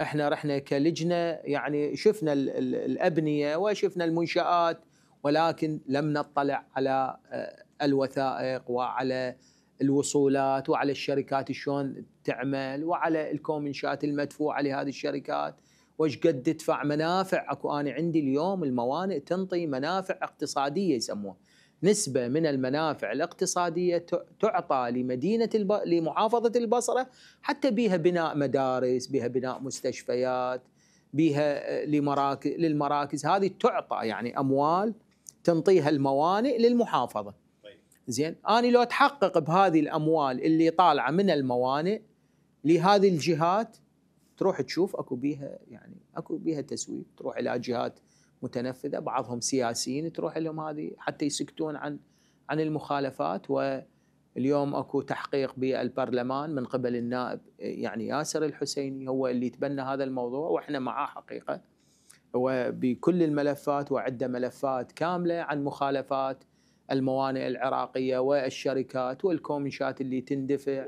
احنا رحنا كلجنه يعني شفنا الابنيه وشفنا المنشات ولكن لم نطلع على آه، الوثائق وعلى الوصولات وعلى الشركات شلون تعمل وعلى الكومنشات المدفوعه لهذه الشركات وايش قد تدفع منافع اكو انا عندي اليوم الموانئ تنطي منافع اقتصاديه يسموها نسبة من المنافع الاقتصادية تعطى لمدينة الب... لمحافظة البصرة حتى بها بناء مدارس بها بناء مستشفيات بها آه، لمراكز للمراكز هذه تعطى يعني أموال تنطيها الموانئ للمحافظة طيب. زين أنا لو أتحقق بهذه الأموال اللي طالعة من الموانئ لهذه الجهات تروح تشوف اكو بيها يعني اكو بيها تسويق تروح الى جهات متنفذه بعضهم سياسيين تروح لهم هذه حتى يسكتون عن عن المخالفات واليوم اكو تحقيق بالبرلمان من قبل النائب يعني ياسر الحسيني هو اللي تبنى هذا الموضوع واحنا معاه حقيقه وبكل الملفات وعده ملفات كامله عن مخالفات الموانئ العراقيه والشركات والكومنشات اللي تندفع